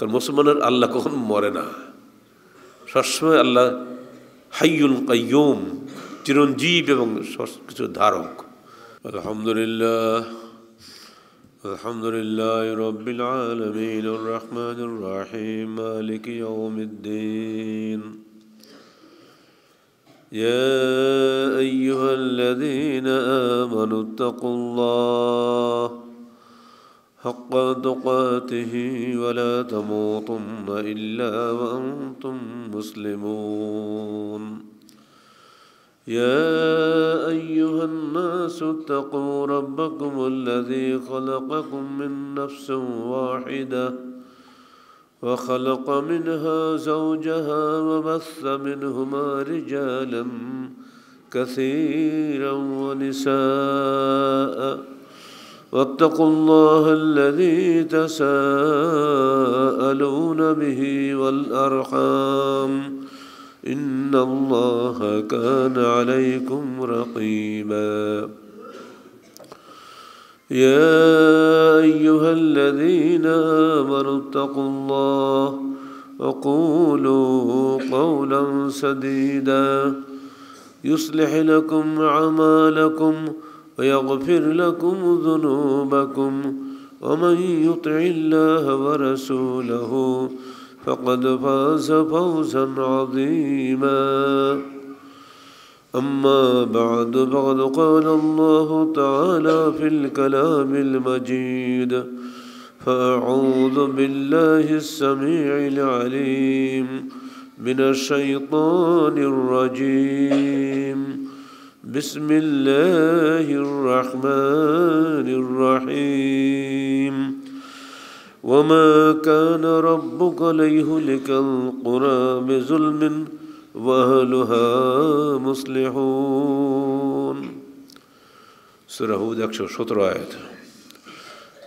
কারণ মুসলমানের আল্লাহ কখন মরে না সবসময় আল্লাহ হাইয়ুল কাইয়ুম চিরঞ্জীব এবং সবকিছু ধারক আলহামদুলিল্লাহ الحمد لله رب العالمين الرحمن الرحيم مالك يوم الدين يا أيها الذين آمنوا اتقوا الله حق تقاته ولا تموتن الا وانتم مسلمون يا ايها الناس اتقوا ربكم الذي خلقكم من نفس واحده وخلق منها زوجها وبث منهما رجالا كثيرا ونساء واتقوا الله الذي تساءلون به والارحام ان الله كان عليكم رقيبا يا ايها الذين امنوا اتقوا الله وقولوا قولا سديدا يصلح لكم اعمالكم ويغفر لكم ذنوبكم ومن يطع الله ورسوله فقد فاز فوزا عظيما أما بعد فقد قال الله تعالى في الكلام المجيد فأعوذ بالله السميع العليم من الشيطان الرجيم بسم الله الرحمن الرحيم وما كان ربك ليهلك القرى بظلم واهلها مصلحون سورة هود اكشو شطر آيات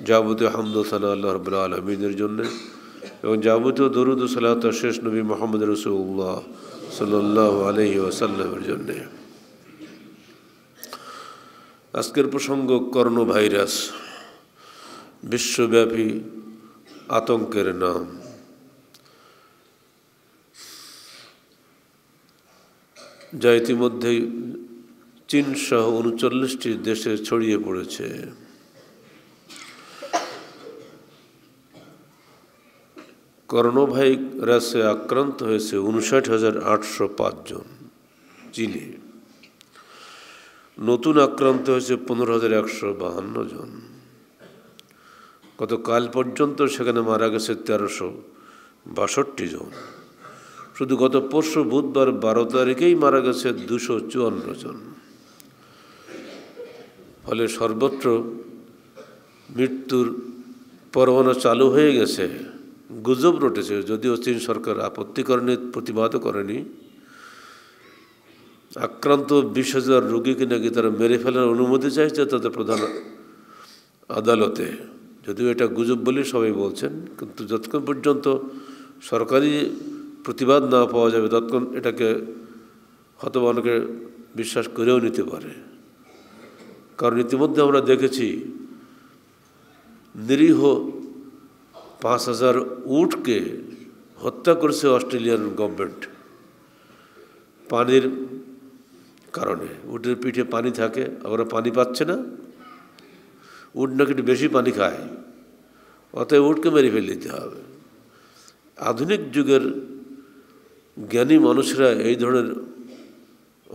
جابت الحمد لله الله رب العالمين الجنة جابت درود صلاة الشيش نبي محمد رسول الله صلى الله عليه وسلم الجنة আজকের প্রসঙ্গ কর্ণ ভাইরাস বিশ্বব্যাপী আতঙ্কের নাম যা ইতিমধ্যেই সহ উনচল্লিশটি দেশে ছড়িয়ে পড়েছে করোনা ভাইরাসে আক্রান্ত হয়েছে উনষাট হাজার আটশো পাঁচজন চীনে নতুন আক্রান্ত হয়েছে পনেরো হাজার একশো বাহান্ন জন গতকাল পর্যন্ত সেখানে মারা গেছে তেরোশো বাষট্টি জন শুধু গত পরশু বুধবার বারো তারিখেই মারা গেছে দুশো চুয়ান্ন জন ফলে সর্বত্র মৃত্যুর পরোয়ানা চালু হয়ে গেছে গুজব রটেছে যদিও চীন সরকার আপত্তি করেনি প্রতিবাদও করেনি আক্রান্ত বিশ হাজার রুগীকে নাকি তারা মেরে ফেলার অনুমতি চাইছে তাদের প্রধান আদালতে যদিও এটা গুজব বলে সবাই বলছেন কিন্তু যতক্ষণ পর্যন্ত সরকারি প্রতিবাদ না পাওয়া যাবে ততক্ষণ এটাকে হয়তো অনেকে বিশ্বাস করেও নিতে পারে কারণ ইতিমধ্যে আমরা দেখেছি নিরীহ পাঁচ হাজার উটকে হত্যা করেছে অস্ট্রেলিয়ান গভর্নমেন্ট পানির কারণে উটের পিঠে পানি থাকে ওরা পানি পাচ্ছে না উট নাকি একটু বেশি পানি খায় অতএব উটকে মেরে ফেলে দিতে হবে আধুনিক যুগের জ্ঞানী মানুষরা এই ধরনের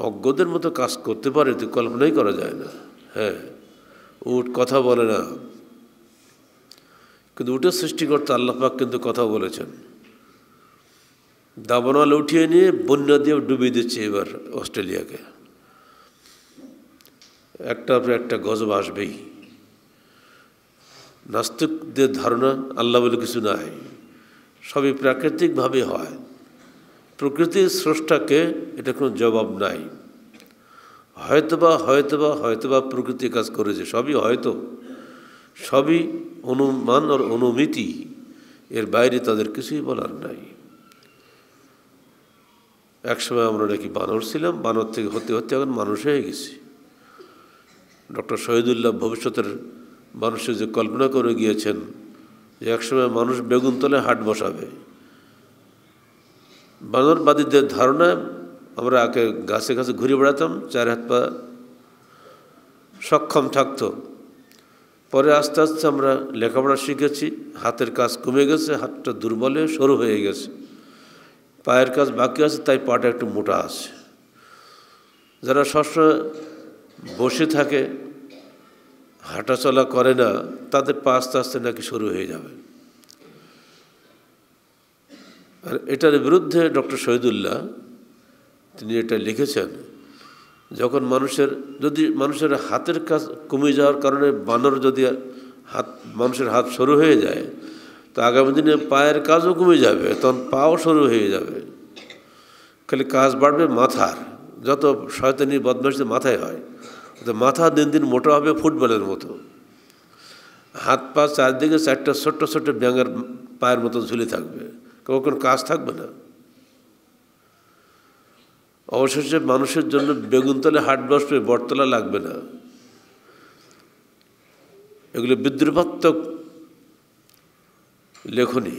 অজ্ঞদের মতো কাজ করতে পারে তো কল্পনাই করা যায় না হ্যাঁ উট কথা বলে না কিন্তু উটের সৃষ্টিকর্তা আল্লাপাক কিন্তু কথা বলেছেন দাবনাল উঠিয়ে নিয়ে বন্যা দিয়ে ডুবিয়ে দিচ্ছে এবার অস্ট্রেলিয়াকে একটার পর একটা গজব আসবেই নাস্তিকদের ধারণা আল্লাহ বলে কিছু নাই সবই প্রাকৃতিকভাবে হয় প্রকৃতির স্রষ্টাকে এটা কোনো জবাব নাই হয়তোবা হয়তোবা হয়তোবা প্রকৃতি কাজ করেছে সবই হয়তো সবই অনুমান আর অনুমিতি এর বাইরে তাদের কিছুই বলার নাই একসময় আমরা নাকি বানর ছিলাম বানর থেকে হতে হতে এখন মানুষ হয়ে গেছি ডক্টর শহীদুল্লাহ ভবিষ্যতের মানুষের যে কল্পনা করে গিয়েছেন যে একসময় মানুষ বেগুনতলে হাট বসাবে বানরবাদীদের ধারণা আমরা আগে গাছে গাছে ঘুরে বেড়াতাম চার হাত পা সক্ষম থাকতো পরে আস্তে আস্তে আমরা লেখাপড়া শিখেছি হাতের কাজ কমে গেছে হাতটা দুর্বলে সরু হয়ে গেছে পায়ের কাজ বাকি আছে তাই পাটা একটু মোটা আছে যারা সবসময় বসে থাকে হাঁটাচলা করে না তাদের পা আস্তে আস্তে নাকি শুরু হয়ে যাবে আর এটার বিরুদ্ধে ডক্টর শহীদুল্লাহ তিনি এটা লিখেছেন যখন মানুষের যদি মানুষের হাতের কাজ কমে যাওয়ার কারণে বানর যদি হাত মানুষের হাত সরু হয়ে যায় তো আগামী দিনে পায়ের কাজও কমে যাবে তখন পাও সরু হয়ে যাবে খালি কাজ বাড়বে মাথার যত শয়তানি বদমাসি মাথায় হয় তো মাথা দিন দিন মোটা হবে ফুটবলের মতো হাত পা চারদিকে চারটা ছোট্ট ছোট্ট ব্যাঙের পায়ের মতো ঝুলে থাকবে কখন কাজ থাকবে না অবশেষে মানুষের জন্য বেগুনতলে হাট বসবে বটতলা লাগবে না এগুলো বিদ্রুপাত্মক লেখনী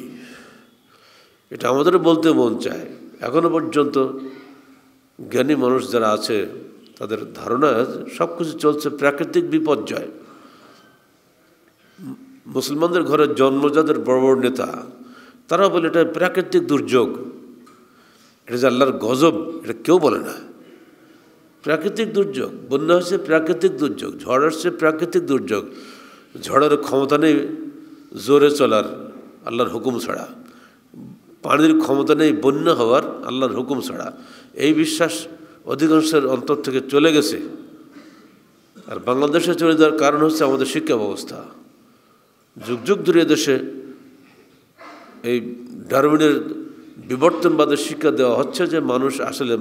এটা আমাদের বলতে মন চায় এখনো পর্যন্ত জ্ঞানী মানুষ যারা আছে তাদের ধারণা সব কিছু চলছে প্রাকৃতিক বিপর্যয় মুসলমানদের ঘরে জন্ম যাদের বড় বড় নেতা তারা বলে এটা প্রাকৃতিক দুর্যোগ এটা যে আল্লাহর গজব এটা কেউ বলে না প্রাকৃতিক দুর্যোগ বন্যা হচ্ছে প্রাকৃতিক দুর্যোগ ঝড় হচ্ছে প্রাকৃতিক দুর্যোগ ঝড়ের ক্ষমতা নেই জোরে চলার আল্লাহর হুকুম ছাড়া পানির ক্ষমতা নেই বন্যা হওয়ার আল্লাহর হুকুম ছাড়া এই বিশ্বাস অধিকাংশের অন্তর থেকে চলে গেছে আর বাংলাদেশে চলে যাওয়ার কারণ হচ্ছে আমাদের শিক্ষা ব্যবস্থা যুগ যুগ ধরে দেশে এই ডারমিনের বিবর্তনবাদের শিক্ষা দেওয়া হচ্ছে যে মানুষ আসলে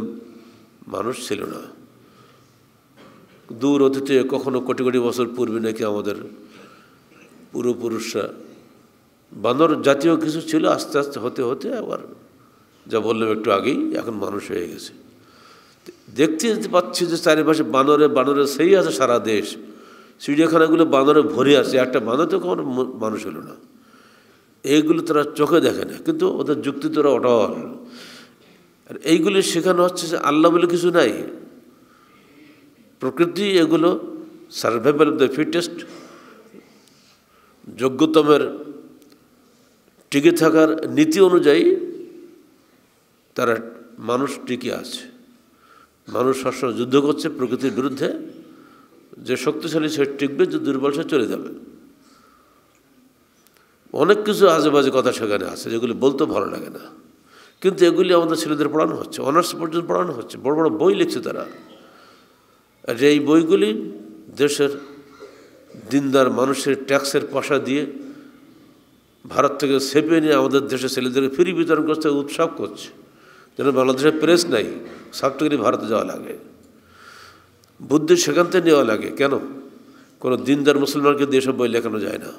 মানুষ ছিল না দূর অতীতে কখনো কোটি কোটি বছর পূর্বে নাকি আমাদের পূর্বপুরুষরা বানর জাতীয় কিছু ছিল আস্তে আস্তে হতে হতে আবার যা বললাম একটু আগেই এখন মানুষ হয়ে গেছে দেখতে পাচ্ছি যে চারিপাশে বানরে বানরে সেই আছে সারা দেশ চিড়িয়াখানাগুলো বানরে ভরে আছে একটা বানর তো কখনো মানুষ হলো না এইগুলো তারা চোখে দেখে না কিন্তু ওদের যুক্তি তোরা অটল আর এইগুলি শেখানো হচ্ছে যে আল্লাহ বলে কিছু নাই প্রকৃতি এগুলো সার্ভাইভাল অফ দ্য ফিটেস্ট যোগ্যতমের টিকে থাকার নীতি অনুযায়ী তারা মানুষ টিকে আছে মানুষ সবসময় যুদ্ধ করছে প্রকৃতির বিরুদ্ধে যে শক্তিশালী সে টিকবে যে দুর্বল সে চলে যাবে অনেক কিছু আজেবাজে কথা সেখানে আছে যেগুলি বলতে ভালো লাগে না কিন্তু এগুলি আমাদের ছেলেদের পড়ানো হচ্ছে অনার্স পর্যন্ত পড়ানো হচ্ছে বড় বড় বই লিখছে তারা আর এই বইগুলি দেশের দিনদার মানুষের ট্যাক্সের পয়সা দিয়ে ভারত থেকে সেপে নিয়ে আমাদের দেশের ছেলেদেরকে ফ্রি বিতরণ করতে উৎসাহ করছে যেন বাংলাদেশে প্রেস নাই সার্টিফিকেট ভারতে যাওয়া লাগে বুদ্ধি সেখান থেকে নেওয়া লাগে কেন কোনো দিনদার মুসলমানকে দিয়ে সব বই লেখানো যায় না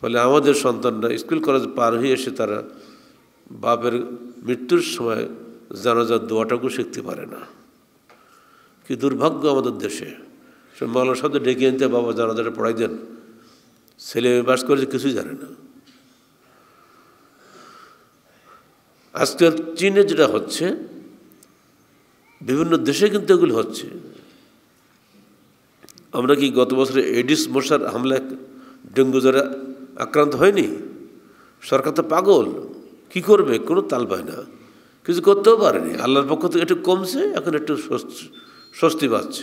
ফলে আমাদের সন্তানরা স্কুল কলেজ পার হয়ে এসে তারা বাপের মৃত্যুর সময় জানাজার দোয়াটাকেও শিখতে পারে না কি দুর্ভাগ্য আমাদের দেশে সে মালার সাথে ডেকে আনতে বাবা জানাজাটা পড়াই দেন ছেলে বাস করেছে কিছুই জানে না আজকাল চীনে যেটা হচ্ছে বিভিন্ন দেশে কিন্তু এগুলো হচ্ছে আমরা কি গত বছরে এডিস মশার হামলায় ডেঙ্গু জ্বরে আক্রান্ত হয়নি সরকার তো পাগল কি করবে কোনো তাল পায় না কিছু করতেও পারেনি আল্লাহর পক্ষ থেকে একটু কমছে এখন একটু স্বস্তি পাচ্ছে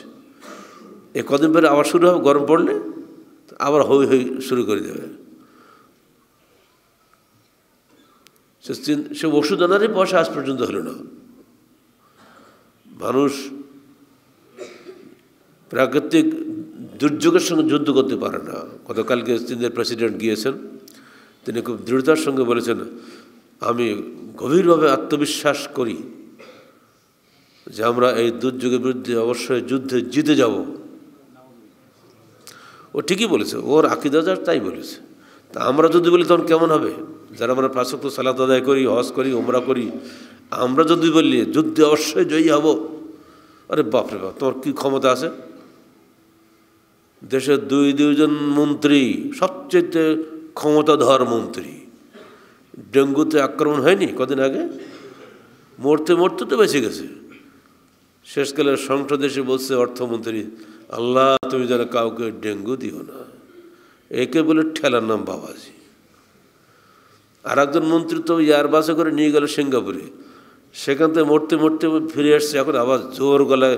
এ কদিন পরে আবার শুরু হবে গরম পড়লে আবার হই হই শুরু করে দেবে সে সে ওষুধ আনারই পয়সা আজ পর্যন্ত হলো না মানুষ প্রাকৃতিক দুর্যোগের সঙ্গে যুদ্ধ করতে পারে না গতকালকে চীনের প্রেসিডেন্ট গিয়েছেন তিনি খুব দৃঢ়তার সঙ্গে বলেছেন আমি গভীরভাবে আত্মবিশ্বাস করি যে আমরা এই দুর্যোগের বিরুদ্ধে অবশ্যই যুদ্ধে জিতে যাব ও ঠিকই বলেছে ওর আকিদাজার তাই বলেছে তা আমরা যদি বলি তখন কেমন হবে যারা আমরা পাঁচক্ত সালাত আদায় করি হজ করি ওমরা করি আমরা যদি বলি যুদ্ধে অবশ্যই জয়ী হব আরে বাপরে বাপ তোমার কী ক্ষমতা আছে দেশের দুই দুইজন মন্ত্রী সবচেয়ে ক্ষমতাধর মন্ত্রী ডেঙ্গুতে আক্রমণ হয়নি কদিন আগে মরতে মরতে তো বেঁচে গেছে শেষকালে সংসদে এসে বলছে অর্থমন্ত্রী আল্লাহ তুমি যেন কাউকে ডেঙ্গু দিও না একে বলে ঠেলার নাম বাবাজি আর একজন মন্ত্রী তো ইয়ার বাসে করে নিয়ে গেল সিঙ্গাপুরে সেখান থেকে মরতে মরতে ফিরে আসছে এখন আবার জোর গলায়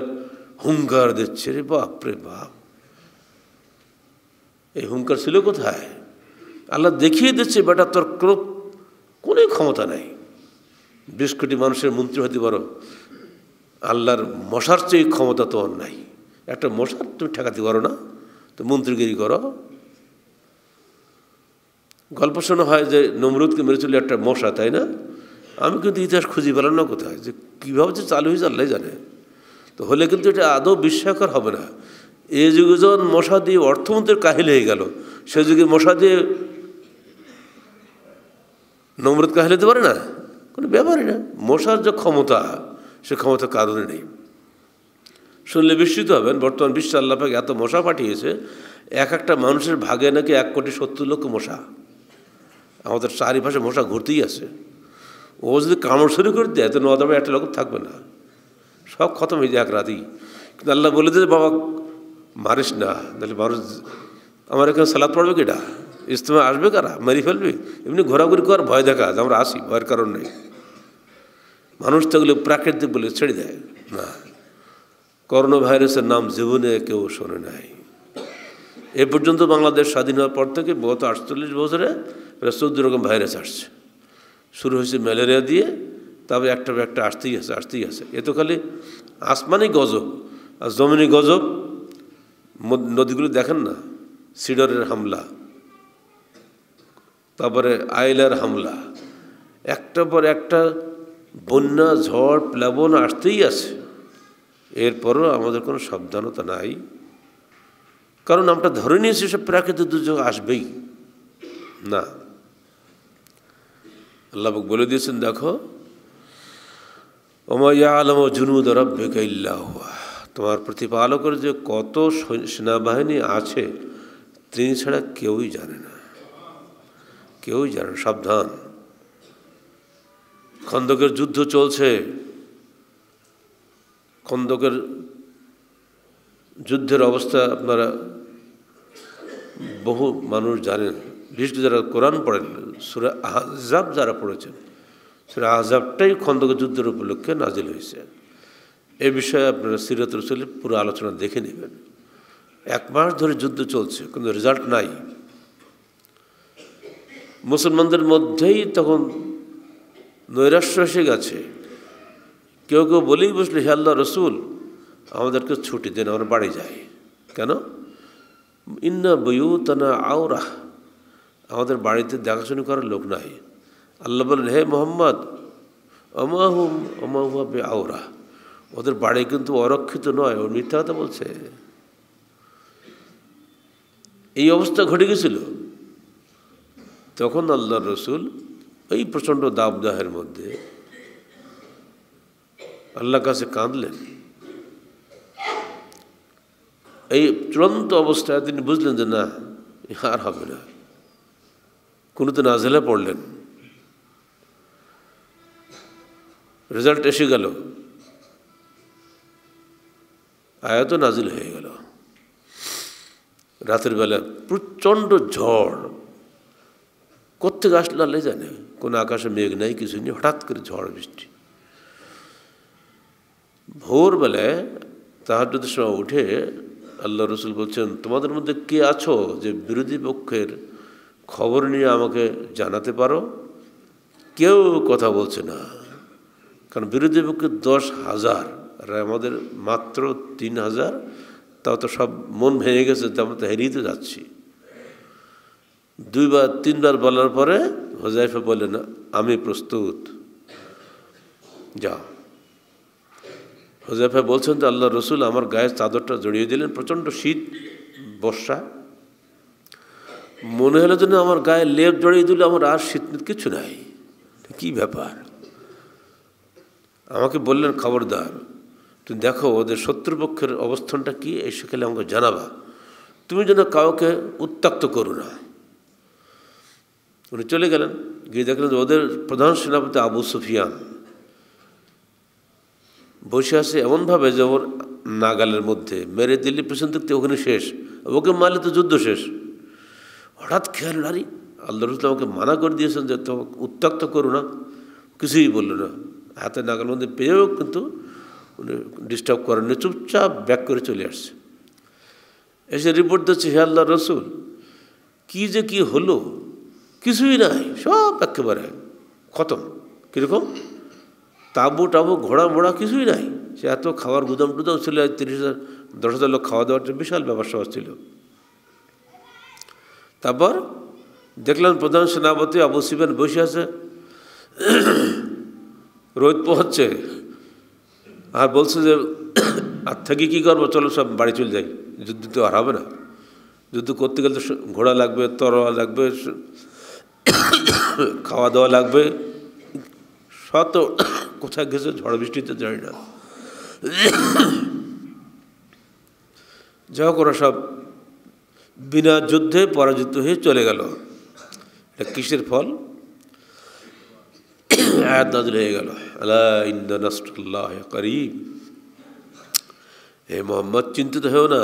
হুঙ্কার দিচ্ছে রে বাপ রে বাপ এই হুঙ্কার ছিল কোথায় আল্লাহ দেখিয়ে দিচ্ছে বেটা তোর ক্রোপ কোনো ক্ষমতা নাই বিশ কোটি মানুষের মন্ত্রী হতে পারো আল্লাহর মশার চেয়ে ক্ষমতা তোমার নাই একটা মশার তুমি ঠেকাতে পারো না তো মন্ত্রীগিরি করো গল্প শোনা হয় যে নমরুদকে মেরেছিল একটা মশা তাই না আমি কিন্তু ইতিহাস খুঁজি পেলাম না কোথায় যে কীভাবে যে চালু হয়ে যাল্লাই জানে তো হলে কিন্তু এটা আদৌ বিস্ময়কর হবে না এ যুগে যখন মশা দিয়ে অর্থমন্ত্রীর কাহিল হয়ে গেল সে যুগে মশা দিয়ে নমরুদ কাহিল হতে পারে না কোনো ব্যাপারই না মশার যে ক্ষমতা সে ক্ষমতা কারণে নেই শুনলে বিস্মিত হবেন বর্তমান বিশ্ব আল্লাপাকে এত মশা পাঠিয়েছে এক একটা মানুষের ভাগে নাকি এক কোটি সত্তর লক্ষ মশা আমাদের চারিপাশে মশা ঘুরতেই আছে ও যদি কামড় শুরু করে দেয় তো নদাবে একটা লোক থাকবে না সব খতম হয়ে যায় এক রাতেই কিন্তু আল্লাহ বলে দিয়েছে বাবা মারিস না তাহলে মানুষ আমার এখানে সালাদ পড়বে কিটা ইজতেমা আসবে কারা মারি ফেলবে এমনি ঘোরাঘুরি করার ভয় দেখা যে আমরা আসি ভয়ের কারণ নেই মানুষ তো এগুলো প্রাকৃতিক বলে ছেড়ে দেয় না করোনা ভাইরাসের নাম জীবনে কেউ শোনে নাই এ পর্যন্ত বাংলাদেশ স্বাধীন হওয়ার পর থেকে গত আটচল্লিশ বছরে প্রায় চোদ্দ রকম ভাইরাস আসছে শুরু হয়েছে ম্যালেরিয়া দিয়ে তারপরে একটা একটা আসতেই আছে আসতেই আছে এ তো খালি আসমানি গজব আর জমিনি গজব নদীগুলো দেখেন না সিডরের হামলা তারপরে আইলার হামলা একটা পর একটা বন্যা ঝড় প্লাবন আসতেই আছে এরপরও আমাদের কোনো সাবধানতা নাই কারণ আমরা ধরে নিয়েছি সব প্রাকৃতিক দুর্যোগ আসবেই না আল্লাহবাক বলে দিয়েছেন দেখো ওমাইয়া আলম জুনুদ রব্বিকা ইল্লাহ তোমার প্রতিপালকের যে কত সেনাবাহিনী আছে তিনি ছাড়া কেউই জানে না কেউই জানে না সাবধান খন্দকের যুদ্ধ চলছে খন্দকের যুদ্ধের অবস্থা আপনারা বহু মানুষ জানেন বিশেষ যারা কোরআন পড়েন সুরে আহজাব যারা পড়েছেন সুরে আহজাবটাই খন্দক যুদ্ধের উপলক্ষে নাজিল হয়েছে এ বিষয়ে আপনারা সিরত রসুল পুরো আলোচনা দেখে নেবেন এক মাস ধরে যুদ্ধ চলছে কিন্তু রেজাল্ট নাই মুসলমানদের মধ্যেই তখন নৈরাশ্য এসে গেছে কেউ কেউ বলেই বসলে হে আল্লাহ রসুল আমাদেরকে ছুটি দেন আমরা বাড়ি যাই কেন ইন্না বইউ তানা আওরাহ আমাদের বাড়িতে দেখাশুনো করার লোক নাই আল্লাহ বলেন হে মোহাম্মদ অমাহুম অমাহুয়া বে আওরা ওদের বাড়ি কিন্তু অরক্ষিত নয় ও মিথ্যা কথা বলছে এই অবস্থা ঘটে গেছিল তখন আল্লাহ রসুল এই প্রচণ্ড দাবদাহের মধ্যে আল্লাহ কাছে কাঁদলেন এই চূড়ান্ত অবস্থায় তিনি বুঝলেন যে না আর হবে না কুনুতে নাজেলা পড়লেন রেজাল্ট এসে গেল আয়াত নাজিল হয়ে গেল রাতের বেলা প্রচণ্ড ঝড় কোথেকে আসলে আল্লাহ জানে কোনো আকাশে মেঘ নাই কিছু নেই হঠাৎ করে ঝড় বৃষ্টি ভোরবেলায় তাহার যদি সময় উঠে আল্লাহ রসুল বলছেন তোমাদের মধ্যে কে আছো যে বিরোধী পক্ষের খবর নিয়ে আমাকে জানাতে পারো কেউ কথা বলছে না কারণ বিরোধী পক্ষে দশ হাজার আর আমাদের মাত্র তিন হাজার তাও তো সব মন ভেঙে গেছে তো আমরা তো হেরিয়ে তো যাচ্ছি দুইবার তিনবার বলার পরে হোজাইফা বলেন আমি প্রস্তুত যাও হোজাইফা বলছেন যে আল্লাহ রসুল আমার গায়ে চাদরটা জড়িয়ে দিলেন প্রচণ্ড শীত বর্ষা মনে হলো যেন আমার গায়ে লেপ জড়িয়ে দিলে আমার আর শীত কিছু নাই কি ব্যাপার আমাকে বললেন খবরদার তুমি দেখো ওদের শত্রুপক্ষের অবস্থানটা কি এই সেখানে আমাকে জানাবা তুমি যেন কাউকে উত্তাক্ত করো না উনি চলে গেলেন গিয়ে দেখলেন যে ওদের প্রধান সেনাপতি আবু সুফিয়ান বসে আছে এমনভাবে যে ওর নাগালের মধ্যে মেরে দিল্লি পেছন দেখতে ওখানে শেষ ওকে মারলে তো যুদ্ধ শেষ হঠাৎ খেয়াল নারী আল্লাহ রসুল আমাকে মানা করে দিয়েছেন যে তোমাকে উত্ত্যক্ত করো না কিছুই বলল না হাতে নাগাল মধ্যে পেয়েও কিন্তু উনি ডিস্টার্ব করেন চুপচাপ ব্যাক করে চলে আসছে এসে রিপোর্ট দিচ্ছে হে আল্লাহ রসুল কী যে কি হলো কিছুই নাই সব একেবারে খতম কীরকম তাঁবু টাবু ঘোড়া মোড়া কিছুই নাই সে এত খাওয়ার গুদাম টুদাম ছিল তিরিশ হাজার দশ হাজার লোক খাওয়া দাওয়ার বিশাল ব্যবসা ছিল তারপর দেখলেন প্রধান সেনাপতি আবু সিবেন বসে আছে রোদ পোহাচ্ছে আর বলছে যে আর থেকে কী করবো চলো সব বাড়ি চলে যাই যুদ্ধ তো আর হবে না যুদ্ধ করতে গেলে তো ঘোড়া লাগবে তরোয়া লাগবে খাওয়া দাওয়া লাগবে শত কোথায় গেছে ঝড় বৃষ্টিতে জানি না যা ওরা সব বিনা যুদ্ধে পরাজিত হয়ে চলে গেল এটা কিসের ফল আয়াত নাজিল হয়ে গেল আল্লাহ করিম হে মোহাম্মদ চিন্তিত হও না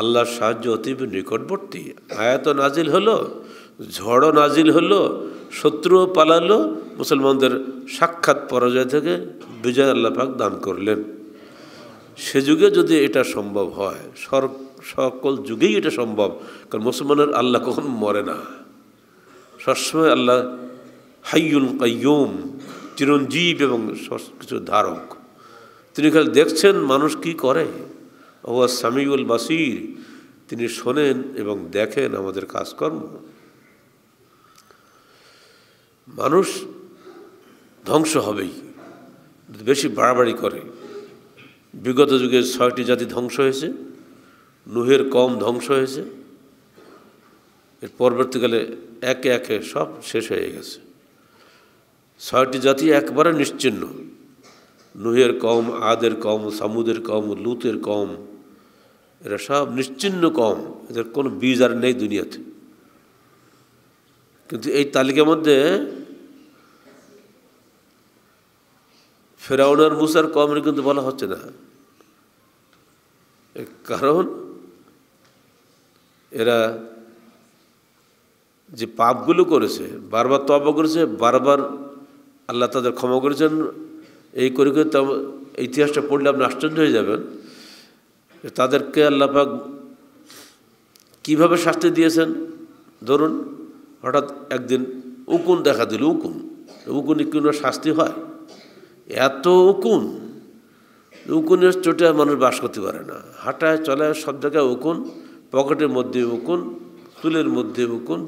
আল্লাহর সাহায্য অতীব নিকটবর্তী আয়াত নাজিল হলো ঝড়ও নাজিল হলো শত্রুও পালালো মুসলমানদের সাক্ষাৎ পরাজয় থেকে বিজয় আল্লাহ পাক দান করলেন সে যুগে যদি এটা সম্ভব হয় সর্ব সকল যুগেই এটা সম্ভব কারণ মুসলমানের আল্লাহ কখন মরে না সবসময় আল্লাহ হাইয়ুল কাইয়ুম চিরঞ্জীব এবং সব কিছু ধারক তিনি খালি দেখছেন মানুষ কি করে ও সামিউল বাসির তিনি শোনেন এবং দেখেন আমাদের কাজকর্ম মানুষ ধ্বংস হবেই বেশি বাড়াবাড়ি করে বিগত যুগে ছয়টি জাতি ধ্বংস হয়েছে নুহের কম ধ্বংস হয়েছে এর পরবর্তীকালে একে একে সব শেষ হয়ে গেছে ছয়টি জাতি একবারে নিশ্চিন্ন নুহের কম আদের কম সামুদের কম লুতের কম এরা সব নিশ্চিন্ন কম এদের কোনো বীজ আর নেই দুনিয়াতে কিন্তু এই তালিকার মধ্যে ফেরাউনার মুসার কমের কিন্তু বলা হচ্ছে না কারণ এরা যে পাপগুলো করেছে বারবার তবা করেছে বারবার আল্লাহ তাদের ক্ষমা করেছেন এই করে করে ইতিহাসটা পড়লে আপনি আশ্চর্য হয়ে যাবেন তাদেরকে পাক কীভাবে শাস্তি দিয়েছেন ধরুন হঠাৎ একদিন উকুন দেখা দিল উকুন উকুন কোনো শাস্তি হয় এত উকুন উকুনের চোটে মানুষ বাস করতে পারে না হাঁটায় চলায় সব জায়গায় উকুন পকেটের মধ্যে উকুন চুলের মধ্যে উকুন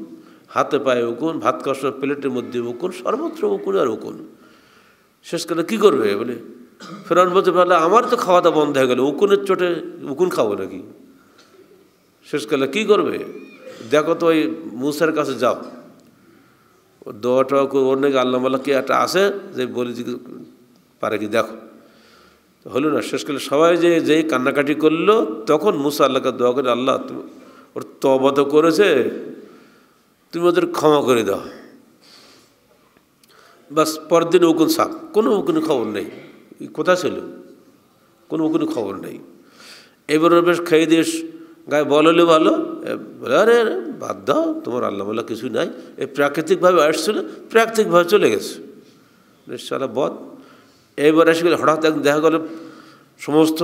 হাতে পায়ে উকুন ভাত খাওয়ার প্লেটের মধ্যে উকুন সর্বত্র উকুন আর উকুন শেষকালে কী করবে বলে ফেরান বলতে পারলে আমার তো খাওয়া দাওয়া বন্ধ হয়ে গেল উকুনের চোটে উকুন খাবো নাকি শেষকালে কী করবে দেখো তো ওই মুসার কাছে যাও দোয়া টোয়া ওর নাকি আল্লাহ মাল্লা কি একটা আসে যে বলি পারে কি দেখো হলো না শেষ করলে সবাই যে যেই কান্নাকাটি করলো তখন মুসা আল্লাহকে দোয়া করে আল্লাহ ওর তবা করেছে তুমি ওদের ক্ষমা করে দাও বাস পরদিন উকুন সাপ কোনো উকুন খবর নেই কোথা ছিল কোনো উকুন খবর নেই এবার বেশ খেয়ে দিস গায়ে বল হলে ভালো বলে আরে বাদ দাও তোমার আল্লাহ বলা কিছু নাই এই প্রাকৃতিকভাবে আসছিল প্রাকৃতিকভাবে চলে গেছে সারা বধ এইবার এসে গেলে হঠাৎ একদিন দেখা গেল সমস্ত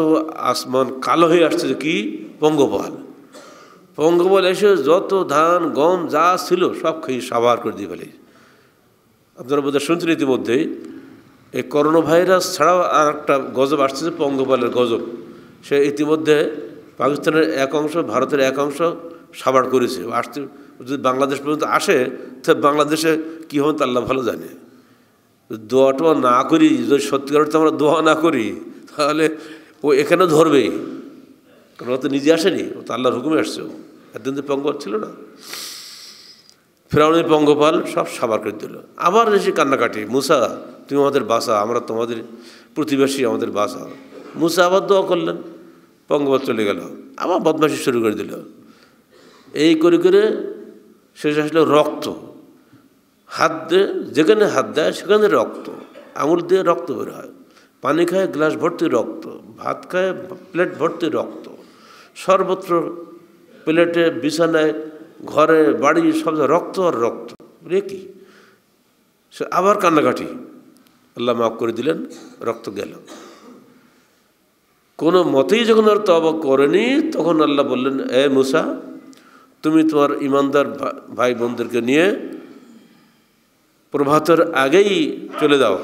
আসমান কালো হয়ে আসছে কি পঙ্গপাল পঙ্গপাল এসে যত ধান গম যা ছিল সব খেয়ে সাবার করে দিয়ে ফেলে আপনারা বোধহয় শুনছেন ইতিমধ্যেই এই করোনা ভাইরাস ছাড়াও আর একটা গজব আসছে পঙ্গপালের গজব সে ইতিমধ্যে পাকিস্তানের এক অংশ ভারতের এক অংশ সাবার করেছে আসতে যদি বাংলাদেশ পর্যন্ত আসে তো বাংলাদেশে কী হবে তা আল্লাহ ভালো জানে দোয়া টোয়া না করি যদি সত্যিকার অর্থে আমরা দোয়া না করি তাহলে ও এখানে ধরবে কারণ ও তো নিজে আসেনি ও তো আল্লাহর হুকুমে আসছে ও একদিন তো পঙ্গপাল ছিল না ফেরাউনের পঙ্গপাল সব সাবার করে দিল আবার এসে কান্নাকাটি মুসা তুমি আমাদের বাসা আমরা তোমাদের প্রতিবেশী আমাদের বাসা মুসা আবার দোয়া করলেন পঙ্গপাল চলে গেল আবার বদমাসি শুরু করে দিল এই করে করে শেষ আসলো রক্ত হাত দিয়ে যেখানে হাত দেয় সেখানে রক্ত আঙুল দিয়ে রক্ত বের হয় পানি খায় গ্লাস ভর্তি রক্ত ভাত খায় প্লেট ভর্তি রক্ত সর্বত্র প্লেটে বিছানায় ঘরে বাড়ি সব রক্ত আর রক্ত রে কি সে আবার কান্নাকাটি আল্লাহ মাফ করে দিলেন রক্ত গেল কোনো মতেই যখন আর তবা করেনি তখন আল্লাহ বললেন এ মুসা তুমি তোমার ইমানদার ভাই বোনদেরকে নিয়ে প্রভাতের আগেই চলে যাও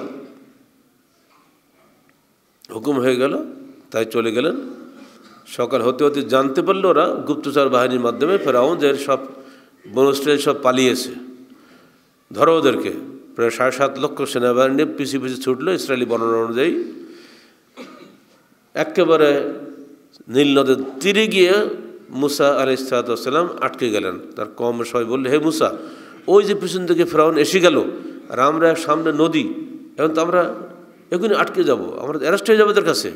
হুকুম হয়ে গেল তাই চলে গেলেন সকাল হতে হতে জানতে পারলো ওরা গুপ্তচর বাহিনীর মাধ্যমে ফেরাও যে সব বনস্টের সব পালিয়েছে ধরো ওদেরকে প্রায় সাড়ে সাত লক্ষ সেনাবাহিনী পিছিয়ে পিছিয়ে ছুটলো ইসরায়েলি বর্ণনা অনুযায়ী একেবারে নীল নদের তীরে গিয়ে মুসা আলি ইসালাম আটকে গেলেন তার কম সবাই বললে হে মুসা ওই যে পিছন থেকে ফেরাউন এসে গেল আর আমরা সামনে নদী এখন তো আমরা এখনই আটকে যাব আমরা অ্যারেস্ট হয়ে যাবো তাদের কাছে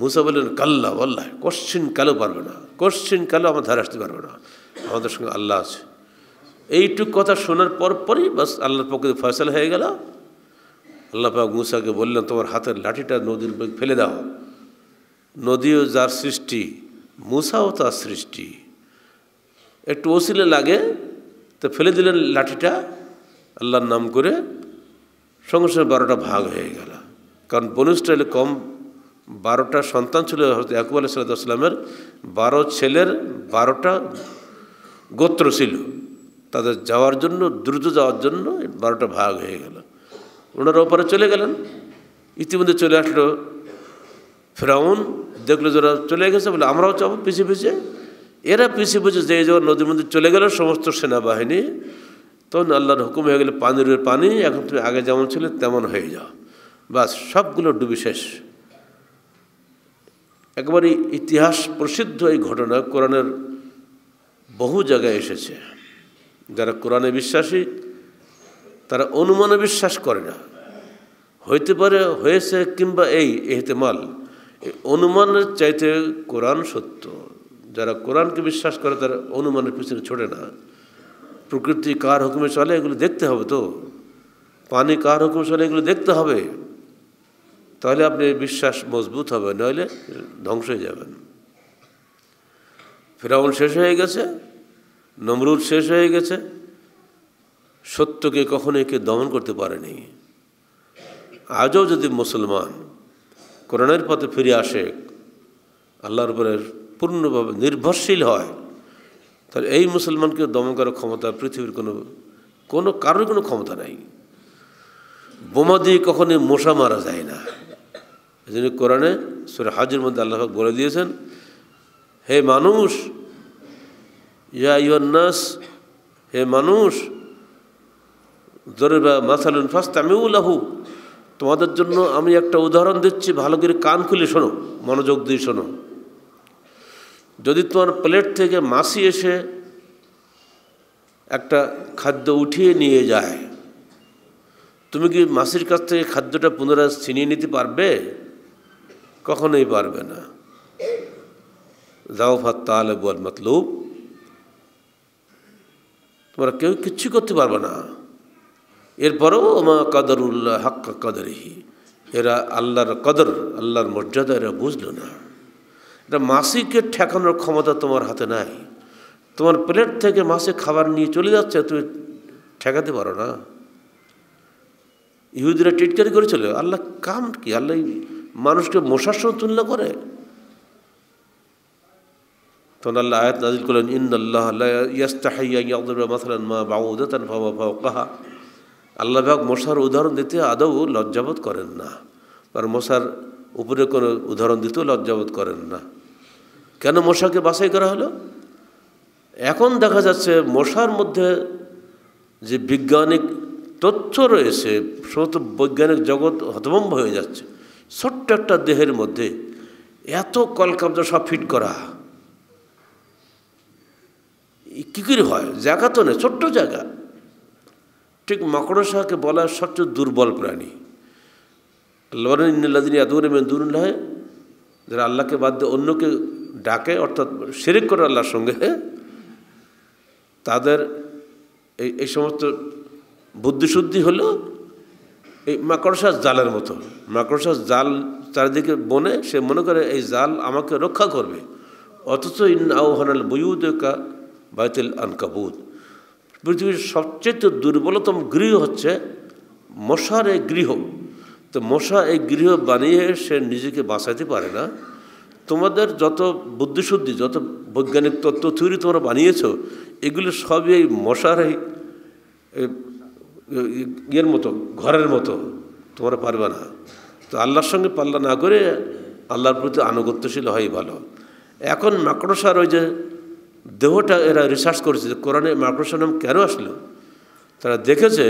মুসা বললেন কাল্লা আল্লাহ কোশ্চিন কালো পারবে না কোশ্চিন কালো আমার ধারে আসতে পারবে না আমাদের সঙ্গে আল্লাহ আছে এইটুক কথা শোনার পর পরই বাস আল্লাহর পক্ষে ফয়সাল হয়ে গেল আল্লাহ পাক মুসাকে বললেন তোমার হাতের লাঠিটা নদীর ফেলে দাও নদীও যার সৃষ্টি মুসাও তার সৃষ্টি একটু ওসিলে লাগে তো ফেলে দিলেন লাঠিটা আল্লাহর নাম করে সঙ্গে সঙ্গে বারোটা ভাগ হয়ে গেল কারণ বনিষ্ঠের কম বারোটা সন্তান ছিল হয়তো ইয়াকুব আলাহ সাল্লাতামের বারো ছেলের বারোটা গোত্র ছিল তাদের যাওয়ার জন্য দ্রুত যাওয়ার জন্য বারোটা ভাগ হয়ে গেল ওনারা ওপারে চলে গেলেন ইতিমধ্যে চলে আসলো ফেরাউন দেখলো যারা চলে গেছে বলে আমরাও চাবো পিছিয়ে পিছিয়ে এরা পিছিয়ে পিছু যে যখন নদীর মধ্যে চলে গেল সমস্ত সেনাবাহিনী তখন আল্লাহর হুকুম হয়ে গেলে পানির পানি এখন তুমি আগে যেমন ছিল তেমন হয়ে যাও বাস সবগুলো ডুবি শেষ একেবারে ইতিহাস প্রসিদ্ধ এই ঘটনা কোরআনের বহু জায়গায় এসেছে যারা কোরআনে বিশ্বাসী তারা অনুমানে বিশ্বাস করে না হইতে পারে হয়েছে কিংবা এই এহতেমাল অনুমানের চাইতে কোরআন সত্য যারা কোরআনকে বিশ্বাস করে তারা অনুমানের পিছনে ছোটে না প্রকৃতি কার হুকুমে চলে এগুলো দেখতে হবে তো পানি কার হুকুমে চলে এগুলো দেখতে হবে তাহলে আপনি বিশ্বাস মজবুত হবে নইলে ধ্বংস হয়ে যাবেন ফেরাউন শেষ হয়ে গেছে নমরুদ শেষ হয়ে গেছে সত্যকে কখনো একে দমন করতে পারেনি আজও যদি মুসলমান কোরআনের পথে ফিরে আসে আল্লাহর উপরের পূর্ণভাবে নির্ভরশীল হয় তাহলে এই মুসলমানকে দমন করার ক্ষমতা পৃথিবীর কোনো কোনো কারোর কোনো ক্ষমতা নাই বোমা দিয়ে কখনই মশা মারা যায় না এই জন্য কোরআনে সুরে হাজির মধ্যে আল্লাহ বলে দিয়েছেন হে মানুষ ইয়া ইয়াস হে মানুষ জরিবা মাসালুন ফাস্ত আমিও লাহু তোমাদের জন্য আমি একটা উদাহরণ দিচ্ছি ভালো করে কান খুলে শোনো মনোযোগ দিয়ে শোনো যদি তোমার প্লেট থেকে মাসি এসে একটা খাদ্য উঠিয়ে নিয়ে যায় তুমি কি মাসির কাছ থেকে খাদ্যটা পুনরায় ছিনিয়ে নিতে পারবে কখনোই পারবে না জাওফাত তাহলে বল মতলুব তোমরা কেউ কিচ্ছু করতে পারবে না এরপরেও আমা উল্লাহ হাক্কা কদরহি এরা আল্লাহর কদর আল্লাহর মর্যাদা এরা বুঝলো না এটা মাসিকে ঠেকানোর ক্ষমতা তোমার হাতে নাই তোমার প্লেট থেকে মাসে খাবার নিয়ে চলে যাচ্ছে তুমি ঠেকাতে পারো না ইহুদিরা টিটকারি করেছিল আল্লাহ কাম কি আল্লাহ মানুষকে মশার সঙ্গে তুলনা করে তখন আল্লাহ আয়াত নাজিল করলেন ইন আল্লাহ মা আল্লাহ মশার উদাহরণ দিতে আদৌ লজ্জাবোধ করেন না কারণ মশার উপরে করে উদাহরণ দিতেও লজ্জাবোধ করেন না কেন মশাকে বাছাই করা হলো এখন দেখা যাচ্ছে মশার মধ্যে যে বৈজ্ঞানিক তথ্য রয়েছে সমস্ত বৈজ্ঞানিক জগৎ হতভম্ব হয়ে যাচ্ছে ছোট্ট একটা দেহের মধ্যে এত কলকাবজা সব ফিট করা কী করে হয় জায়গা তো নেই ছোট্ট জায়গা ঠিক মাকড়সাকে বলা সবচেয়ে দুর্বল প্রাণী আল্লাহ আদুর ইন্দিন আদুর নয় যারা আল্লাহকে বাদ দিয়ে অন্যকে ডাকে অর্থাৎ শেরিক করে আল্লাহর সঙ্গে হ্যাঁ? তাদের এই এই সমস্ত বুদ্ধিশুদ্ধি হলো এই মাকড়সার জালের মতো মাকড়সার জাল চারিদিকে বনে সে মনে করে এই জাল আমাকে রক্ষা করবে অথচ ইন আউহানাল বইউদ কা বাইতুল আনকাবুদ পৃথিবীর সবচেয়ে দুর্বলতম গৃহ হচ্ছে মশার গৃহ তো মশা এই গৃহ বানিয়ে সে নিজেকে বাঁচাতে পারে না তোমাদের যত বুদ্ধিশুদ্ধি যত বৈজ্ঞানিক তত্ত্ব থিওরি তোমরা বানিয়েছ এগুলো সবই এই মশার এই ইয়ের মতো ঘরের মতো তোমরা পারবে না তো আল্লাহর সঙ্গে পাল্লা না করে আল্লাহর প্রতি আনুগত্যশীল হয় ভালো এখন মাকড়সার ওই যে দেহটা এরা রিসার্চ করেছে যে কোরআনে মাকড়সার নাম কেন আসলো তারা দেখেছে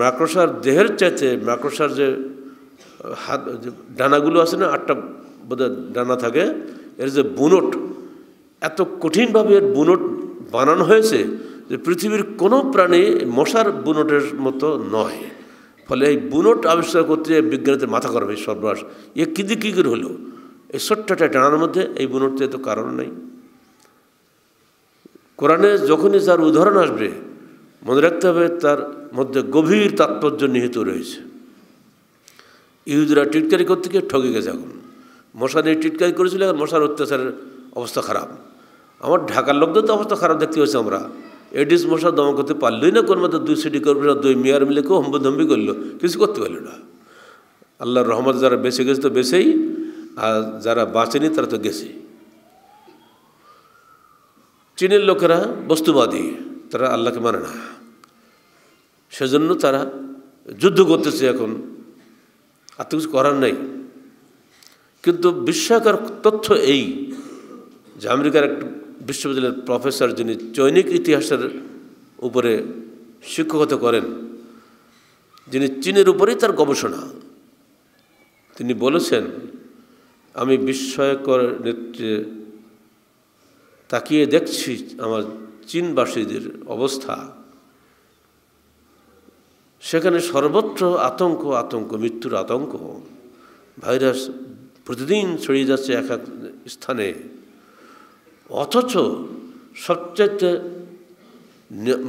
মাকড়সার দেহের চাইতে মাকড়সার যে হাত ডানাগুলো আছে না আটটা বোধহয় ডানা থাকে এর যে বুনট এত কঠিনভাবে এর বুনট বানানো হয়েছে যে পৃথিবীর কোনো প্রাণী মশার বুনটের মতো নয় ফলে এই বুনট আবিষ্কার করতে বিজ্ঞানীদের মাথা করবে সর্বনাশ এ কী দিয়ে কী করে হলো এই ছোট্টটা টানার মধ্যে এই বুনটতে এত কারণ নেই কোরআনে যখনই যার উদাহরণ আসবে মনে রাখতে হবে তার মধ্যে গভীর তাৎপর্য নিহিত রয়েছে ইহুদরা টিটকারি করতে গিয়ে ঠকে গেছে এখন মশা নিয়ে টিটকারি করেছিল আর মশার অত্যাচারের অবস্থা খারাপ আমার ঢাকার লোকদের তো অবস্থা খারাপ দেখতে পাচ্ছি আমরা এডিস মশা দমন করতে পারলই না কোন মতো দুই সিটি কর্মী দুই মেয়ার মিলে কেউ হম্বধম্বি করলো কিছু করতে পারলো না আল্লাহর রহমত যারা বেঁচে গেছে তো বেঁচেই আর যারা বাঁচেনি তারা তো গেছে চীনের লোকেরা বস্তুবাদী তারা আল্লাহকে মানে না সেজন্য তারা যুদ্ধ করতেছে এখন আর তো কিছু করার নেই কিন্তু বিস্ময়কর তথ্য এই যে আমেরিকার একটি বিশ্ববিদ্যালয়ের প্রফেসর যিনি চৈনিক ইতিহাসের উপরে শিক্ষকতা করেন যিনি চীনের উপরেই তার গবেষণা তিনি বলেছেন আমি বিস্ময়কর নেত্রে তাকিয়ে দেখছি আমার চীনবাসীদের অবস্থা সেখানে সর্বত্র আতঙ্ক আতঙ্ক মৃত্যুর আতঙ্ক ভাইরাস প্রতিদিন ছড়িয়ে যাচ্ছে এক এক স্থানে অথচ সবচেয়ে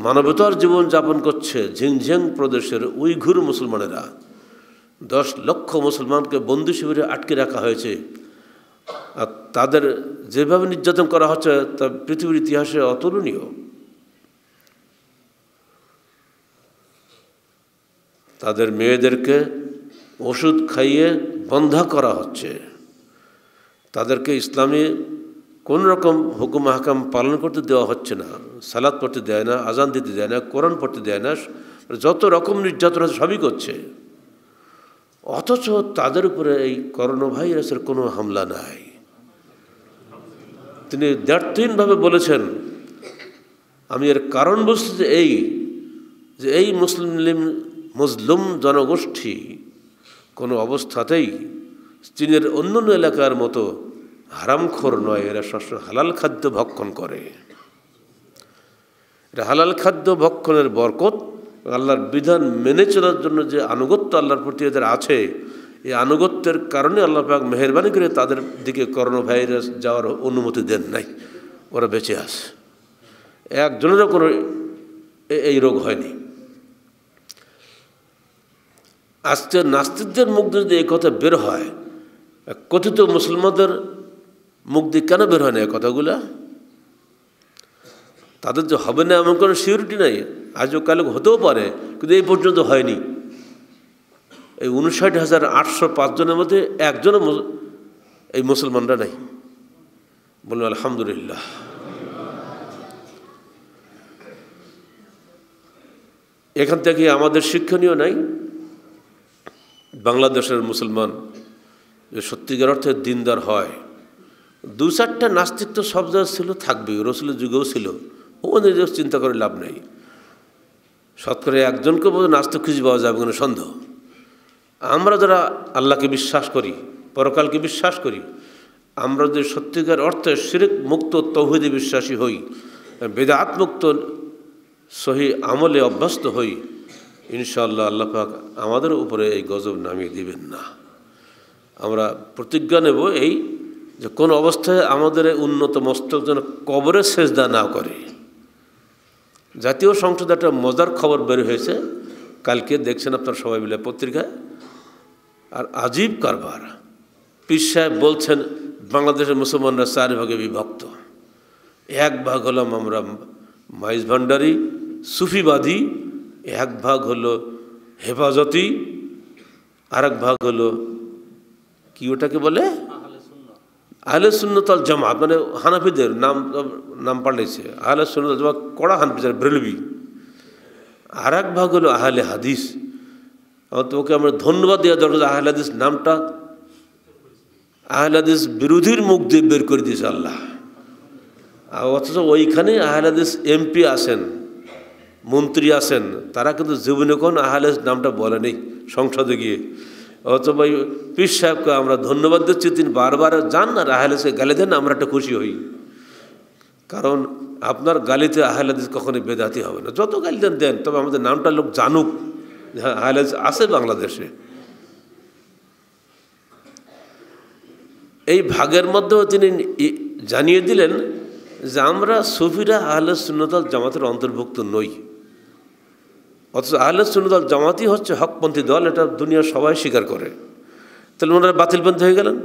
মানবতার জীবন যাপন করছে ঝিংঝেং প্রদেশের উইঘুর মুসলমানেরা দশ লক্ষ মুসলমানকে বন্দি শিবিরে আটকে রাখা হয়েছে আর তাদের যেভাবে নির্যাতন করা হচ্ছে তা পৃথিবীর ইতিহাসে অতুলনীয় তাদের মেয়েদেরকে ওষুধ খাইয়ে বন্ধ করা হচ্ছে তাদেরকে ইসলামী কোন রকম হুকুম হাকাম পালন করতে দেওয়া হচ্ছে না সালাদ পড়তে দেয় না আজান দিতে দেয় না কোরআন পড়তে দেয় না যত রকম নির্যাতন আছে সবই করছে অথচ তাদের উপরে এই করোনা ভাইরাসের কোনো হামলা নাই তিনি দ্যার্থহীনভাবে বলেছেন আমি এর কারণ বুঝতে এই যে এই মুসলিম মুসলুম জনগোষ্ঠী কোনো অবস্থাতেই চীনের অন্যান্য এলাকার মতো হারামখোর নয় এরা সবসময় হালাল খাদ্য ভক্ষণ করে এটা হালাল খাদ্য ভক্ষণের বরকত আল্লাহর বিধান মেনে চলার জন্য যে আনুগত্য আল্লাহর প্রতি এদের আছে এই আনুগত্যের কারণে আল্লাহ পাক মেহরবানি করে তাদের দিকে করোনা ভাইরাস যাওয়ার অনুমতি দেন নাই ওরা বেঁচে আসে একজনেরও কোনো এই রোগ হয়নি আজকে নাস্তিকদের মুখ দিয়ে যদি এই কথা বের হয় কথিত মুসলমানদের মুখ দিয়ে কেন বের হয় না এই কথাগুলা তাদের যে হবে না এমন কোনো সিউরিটি নাই আজও কালে হতেও পারে কিন্তু এই পর্যন্ত হয়নি এই উনষাট হাজার আটশো পাঁচজনের মধ্যে একজনও এই মুসলমানরা নাই বলল আলহামদুলিল্লাহ এখান থেকে আমাদের শিক্ষণীয় নাই বাংলাদেশের মুসলমান যে সত্যিকার অর্থে দিনদার হয় দু চারটা তো সব জায়গায় ছিল থাকবে রসুলের যুগেও ছিল ও নিজেও চিন্তা করে লাভ নেই শতকরা একজনকে বোধ নাস্তিক খুঁজে পাওয়া যাবে কোনো সন্দেহ আমরা যারা আল্লাহকে বিশ্বাস করি পরকালকে বিশ্বাস করি আমরা যদি সত্যিকার অর্থে শিরিক মুক্ত তৌহদে বিশ্বাসী হই বেদাত মুক্ত সহি আমলে অভ্যস্ত হই ইনশাআল্লাহ আল্লাহ পাক আমাদের উপরে এই গজব নামিয়ে দিবেন না আমরা প্রতিজ্ঞা নেব এই যে কোন অবস্থায় আমাদের উন্নত মস্তক যেন কবরে সেজদা না করে জাতীয় সংসদে একটা মজার খবর বের হয়েছে কালকে দেখছেন আপনার সবাই মিলে পত্রিকায় আর আজীব কারবার পীর সাহেব বলছেন বাংলাদেশের মুসলমানরা চার ভাগে বিভক্ত এক ভাগ হলাম আমরা মাইজ ভান্ডারি সুফিবাদী এক ভাগ হলো হেফাজতি আর এক ভাগ হলো কি ওটাকে বলে আহলে সুন্নতাল জামাত মানে হানাফিদের নাম নাম পাল্টেছে আহলে সুন্নতাল জামাত কড়া হানফিদের ব্রেলবি আর এক ভাগ হলো আহলে হাদিস তোকে আমরা ধন্যবাদ দেওয়া দরকার আহলে হাদিস নামটা আহলে হাদিস বিরোধীর মুখ দিয়ে বের করে দিয়েছে আল্লাহ অথচ ওইখানে আহলে হাদিস এমপি আসেন মন্ত্রী আছেন তারা কিন্তু জীবনে কোন আহলে নামটা বলেনি সংসদে গিয়ে অথবা পীর সাহেবকে আমরা ধন্যবাদ দিচ্ছি তিনি বারবার যান আর আহালেসে গালি দেন আমরা একটা খুশি হই কারণ আপনার গালিতে আহলাদিস কখনোই বেদাতি হবে না যত গালি দেন দেন তবে আমাদের নামটা লোক জানুক হ্যাঁ আছে বাংলাদেশে এই ভাগের মধ্যেও তিনি জানিয়ে দিলেন যে আমরা সুফিরা আহলে সুন্নতাল জামাতের অন্তর্ভুক্ত নই অথচ আহলে সুন্নদল জামাতই হচ্ছে হকপন্থী দল এটা দুনিয়ার সবাই স্বীকার করে তাহলে ওনারা বাতিলপন্থী হয়ে গেলেন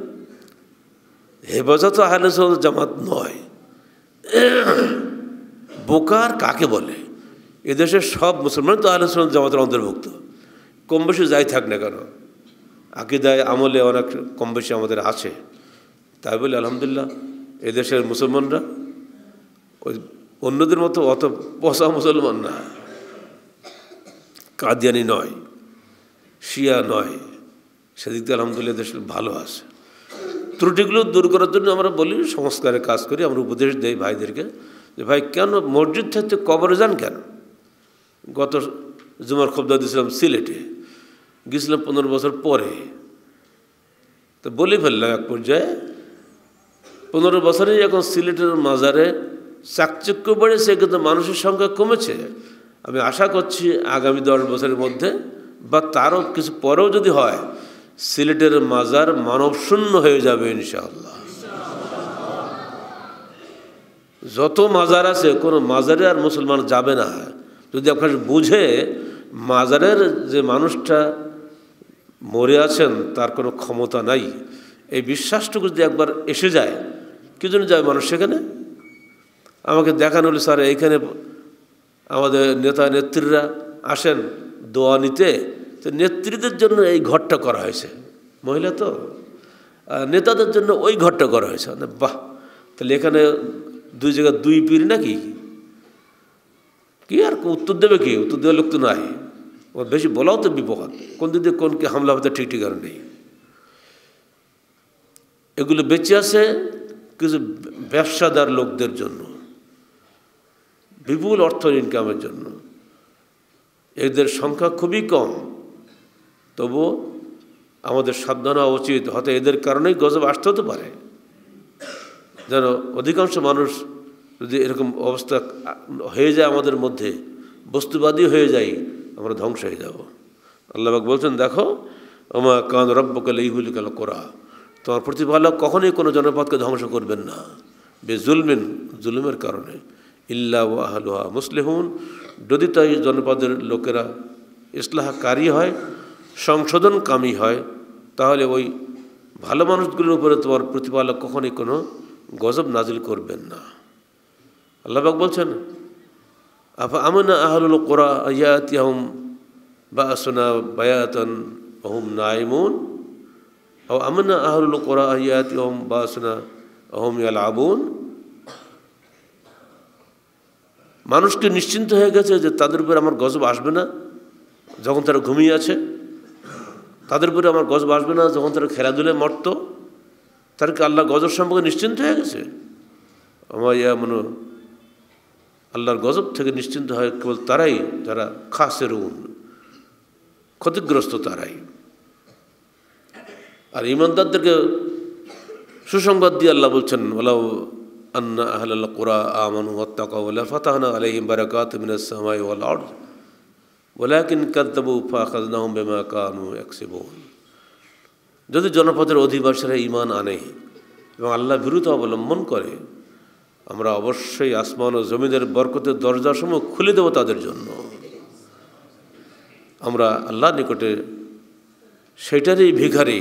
হেফাজত আহলে সুন্নদল জামাত নয় বোকার কাকে বলে এদেশের সব মুসলমান তো আহলে সুন্নত জামাতের অন্তর্ভুক্ত কম বেশি যাই থাক না কেন আকিদায় আমলে অনেক কম বেশি আমাদের আছে তাই বলে আলহামদুলিল্লাহ এদেশের মুসলমানরা ওই অন্যদের মতো অত পচা মুসলমান না কাদিয়ানি নয় শিয়া নয় সেদিক দিয়ে আলহামদুলিল্লাহ দেশ ভালো আছে ত্রুটিগুলো দূর করার জন্য আমরা বলি সংস্কারের কাজ করি আমরা উপদেশ দেই ভাইদেরকে যে ভাই কেন মসজিদ থেকে কবরে যান কেন গত জুমার খবদা দিয়েছিলাম সিলেটে গেছিলাম পনেরো বছর পরে তো বলি ফেললাম এক পর্যায়ে পনেরো বছরেই এখন সিলেটের মাজারে চাকচক্য বেড়েছে কিন্তু মানুষের সংখ্যা কমেছে আমি আশা করছি আগামী দশ বছরের মধ্যে বা তারও কিছু পরেও যদি হয় সিলেটের মাজার মানবশূন্য হয়ে যাবে ইনশাআল্লাহ যত মাজার আছে কোনো মাজারে আর মুসলমান যাবে না যদি আপনার বুঝে মাজারের যে মানুষটা মরে আছেন তার কোনো ক্ষমতা নাই এই বিশ্বাসটুকু যদি একবার এসে যায় কী জন্য যায় মানুষ সেখানে আমাকে দেখানো হলে স্যার এইখানে আমাদের নেতা নেত্রীরা আসেন দোয়া নিতে তো নেত্রীদের জন্য এই ঘরটা করা হয়েছে মহিলা তো নেতাদের জন্য ওই ঘরটা করা হয়েছে মানে বাহ তাহলে এখানে দুই জায়গায় দুই পীর নাকি কি আর উত্তর দেবে কি উত্তর দেওয়ার লোক তো নাই ওর বেশি বলাও তো বিপদ কোন দিদি কোন কোনকে হামলা হতে ঠিক ঠিকানা নেই এগুলো বেঁচে আছে কিছু ব্যবসাদার লোকদের জন্য বিপুল অর্থ ইনকামের জন্য এদের সংখ্যা খুবই কম তবু আমাদের সাবধান হওয়া উচিত হয়তো এদের কারণেই গজব আসতে হতে পারে যেন অধিকাংশ মানুষ যদি এরকম অবস্থা হয়ে যায় আমাদের মধ্যে বস্তুবাদী হয়ে যাই আমরা ধ্বংস হয়ে যাব আল্লাহবাক বলছেন দেখো আমার কান রব্বকাল কাল করা তোমার প্রতিপালক কখনোই কোনো জনপদকে ধ্বংস করবেন না বে জুলমিন জুলুমের কারণে ইল্লা ও আহলুহা যদি তাই জনপদের লোকেরা ইসলাহকারী হয় সংশোধনকামী হয় তাহলে ওই ভালো মানুষগুলোর উপরে তোমার প্রতিপালক কখনই কোনো গজব নাজিল করবেন না আল্লাহবাক বলছেন আফা আমনা আহলুল কোরা ইয়াতিয়াহম বা আসনা বায়াতন অহম নাইমুন ও আমনা আহলুল কোরা ইয়াতিয়াহম বা আসনা অহম ইয়াল আবুন মানুষকে নিশ্চিন্ত হয়ে গেছে যে তাদের উপরে আমার গজব আসবে না যখন তারা ঘুমিয়ে আছে তাদের উপরে আমার গজব আসবে না যখন তারা খেলাধুলায় মরত তাদেরকে আল্লাহ গজব সম্পর্কে নিশ্চিন্ত হয়ে গেছে আমার ইয়া মনে আল্লাহর গজব থেকে নিশ্চিন্ত হয় কেবল তারাই যারা খাসের উন ক্ষতিগ্রস্ত তারাই আর ইমানদারদেরকে সুসংবাদ দিয়ে আল্লাহ বলছেন ওলাও أن أهل القرى آمنوا واتقوا لفتحنا عليهم بركات من السماء والأرض ولكن كذبوا فأخذناهم بما كانوا يكسبون যদি জনপদের অধিবাসীরা ইমান আনে এবং আল্লাহ বিরুদ্ধ অবলম্বন করে আমরা অবশ্যই আসমান ও জমিদের বরকতের দরজাসমূহ খুলে দেব তাদের জন্য আমরা আল্লাহ নিকটে সেটারই ভিখারি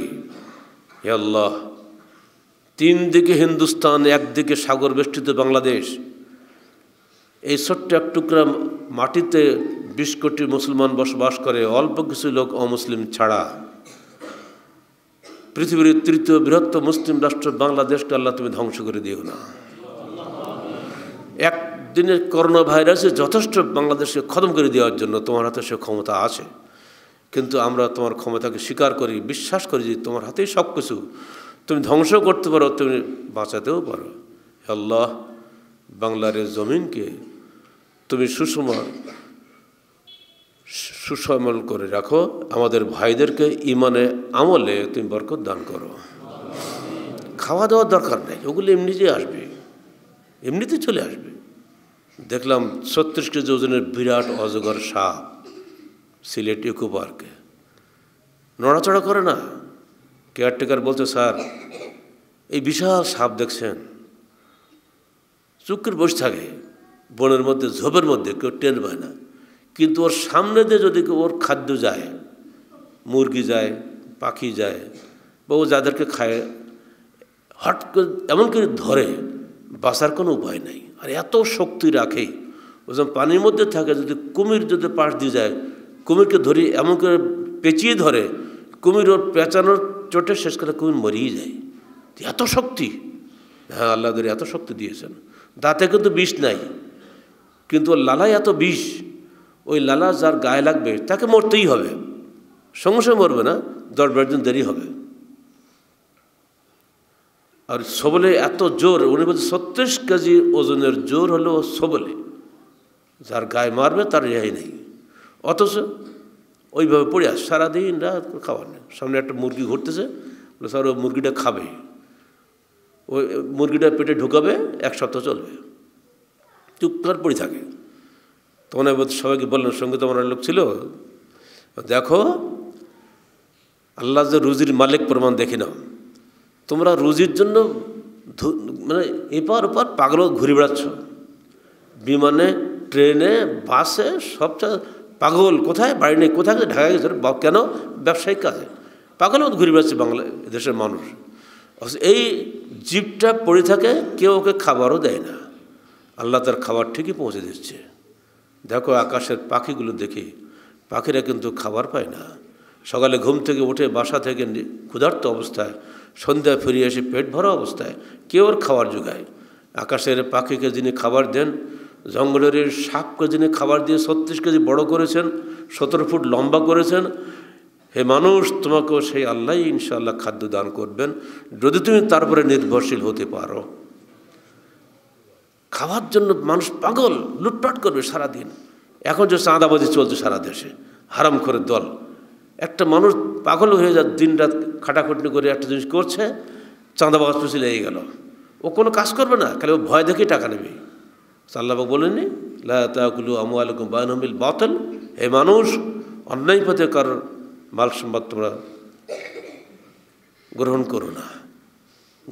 হে আল্লাহ তিন দিকে হিন্দুস্তান একদিকে সাগর বেষ্টিত বাংলাদেশ এই ছোট্ট এক টুকরা মাটিতে বিশ কোটি মুসলমান বসবাস করে অল্প কিছু লোক অমুসলিম ছাড়া পৃথিবীর তৃতীয় বৃহত্তম মুসলিম রাষ্ট্র বাংলাদেশকে আল্লাহ তুমি ধ্বংস করে দিও না একদিনের করোনা ভাইরাসে যথেষ্ট বাংলাদেশকে খতম করে দেওয়ার জন্য তোমার হাতে সে ক্ষমতা আছে কিন্তু আমরা তোমার ক্ষমতাকে স্বীকার করি বিশ্বাস করি যে তোমার হাতেই সব কিছু তুমি ধ্বংস করতে পারো তুমি বাঁচাতেও পারো আল্লাহ বাংলার জমিনকে তুমি সুষমা সুসমল করে রাখো আমাদের ভাইদেরকে ইমানে আমলে তুমি বরকত দান করো খাওয়া দাওয়ার দরকার নেই ওগুলো এমনিতেই আসবে এমনিতে চলে আসবে দেখলাম ছত্রিশ কেজি ওজনের বিরাট অজগর সাপ সিলেট ইকো পার্কে নড়াচড়া করে না কেয়ারটেকার বলছে স্যার এই বিশাল সাপ দেখছেন চুক্কির বসে থাকে বনের মধ্যে ঝোপের মধ্যে কেউ টেন পায় না কিন্তু ওর সামনে দিয়ে যদি ওর খাদ্য যায় মুরগি যায় পাখি যায় বা ও যাদেরকে খায় হট করে এমন করে ধরে বাঁচার কোনো উপায় নাই আর এত শক্তি রাখে ও যখন পানির মধ্যে থাকে যদি কুমির যদি পাশ দিয়ে যায় কুমিরকে ধরি এমন করে পেঁচিয়ে ধরে কুমির ওর পেঁচানোর চোটের শেষ কথা কুমির মরিয়ে যায় এত শক্তি হ্যাঁ আল্লাহ করে এত শক্তি দিয়েছেন দাঁতে কিন্তু বিষ নাই কিন্তু ওর লালায় এত বিষ ওই লালা যার গায়ে লাগবে তাকে মরতেই হবে সঙ্গে সঙ্গে মরবে না দশ বারো দিন দেরি হবে আর সবলে এত জোর উনি বলছে ছত্রিশ কেজি ওজনের জোর হলো সবলে যার গায়ে মারবে তার রেহাই নেই অথচ ওইভাবে পড়ে আস সারাদিন রাত খাবার নেই সামনে একটা মুরগি ঘুরতেছে বলে স্যার ও মুরগিটা খাবে ওই মুরগিটা পেটে ঢুকাবে এক সপ্তাহ চলবে চুপচাপ পড়ে থাকে তখন সবাইকে বললেন সঙ্গে তো আমার লোক ছিল দেখো আল্লাহ যে রুজির মালিক প্রমাণ দেখি না তোমরা রুজির জন্য মানে এপার ওপার পাগল ঘুরে বেড়াচ্ছ বিমানে ট্রেনে বাসে সবচেয়ে পাগল কোথায় বাড়ি নেই কোথায় ঢাকা গেছে কেন ব্যবসায়িক কাজে পাগল মতো ঘুরে বেড়াচ্ছে বাংলা দেশের মানুষ এই জীবটা পড়ে থাকে কেউ ওকে খাবারও দেয় না আল্লাহ তার খাবার ঠিকই পৌঁছে দিচ্ছে দেখো আকাশের পাখিগুলো দেখি পাখিরা কিন্তু খাবার পায় না সকালে ঘুম থেকে উঠে বাসা থেকে ক্ষুধার্ত অবস্থায় সন্ধ্যায় ফিরিয়ে এসে পেট ভরা অবস্থায় কেউ ওর খাবার যোগায় আকাশের পাখিকে যিনি খাবার দেন জঙ্গলের সাপ সাপকে নিয়ে খাবার দিয়ে ছত্রিশ কেজি বড় করেছেন সতেরো ফুট লম্বা করেছেন হে মানুষ তোমাকেও সেই আল্লাহ ইনশাল্লাহ খাদ্য দান করবেন যদি তুমি তারপরে নির্ভরশীল হতে পারো খাওয়ার জন্য মানুষ পাগল লুটপাট করবে সারাদিন এখন যে চাঁদাবাজি চলছে সারা দেশে হারাম করে দল একটা মানুষ পাগল হয়ে যা দিন রাত খাটাখাটনি করে একটা জিনিস করছে চাঁদাবাজ পিছিয়ে লেগে গেল ও কোনো কাজ করবে না খালি ও ভয় দেখেই টাকা নেবে সাল্লাহবাক বলেনি লাকুলু আমু আলকুম বাতল হে মানুষ অন্যায় পথে কারোর মাল সম্পদ তোমরা গ্রহণ করো না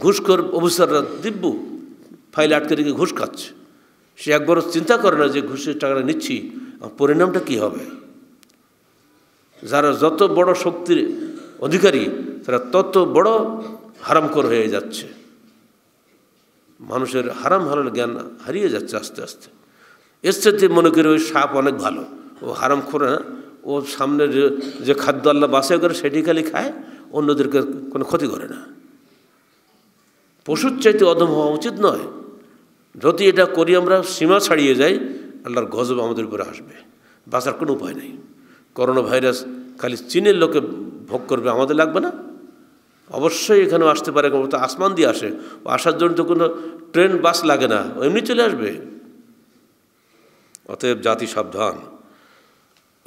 ঘুষখোর অফিসাররা দিব্য ফাইল আটকে রেখে ঘুষ খাচ্ছে সে একবার চিন্তা করে না যে ঘুষের টাকাটা নিচ্ছি পরিণামটা কি হবে যারা যত বড় শক্তির অধিকারী তারা তত বড় করে হয়ে যাচ্ছে মানুষের হারাম হালাল জ্ঞান হারিয়ে যাচ্ছে আস্তে আস্তে এর সাথে মনে করি ওই সাপ অনেক ভালো ও হারাম খোরে না হ্যাঁ? ও সামনের যে খাদ্য আল্লাহ বাসায় করে সেটি খালি খায় অন্যদেরকে কোনো ক্ষতি করে না পশুর চাইতে অদম হওয়া উচিত নয় যদি এটা করি আমরা সীমা ছাড়িয়ে যাই আল্লাহর গজব আমাদের উপরে আসবে বাঁচার কোনো উপায় নেই করোনা ভাইরাস খালি চীনের লোকে ভোগ করবে আমাদের লাগবে না অবশ্যই এখানে আসতে পারে কোনো আসমান দিয়ে আসে আসার জন্য তো কোনো ট্রেন বাস লাগে না এমনি চলে আসবে অতএব জাতি সাবধান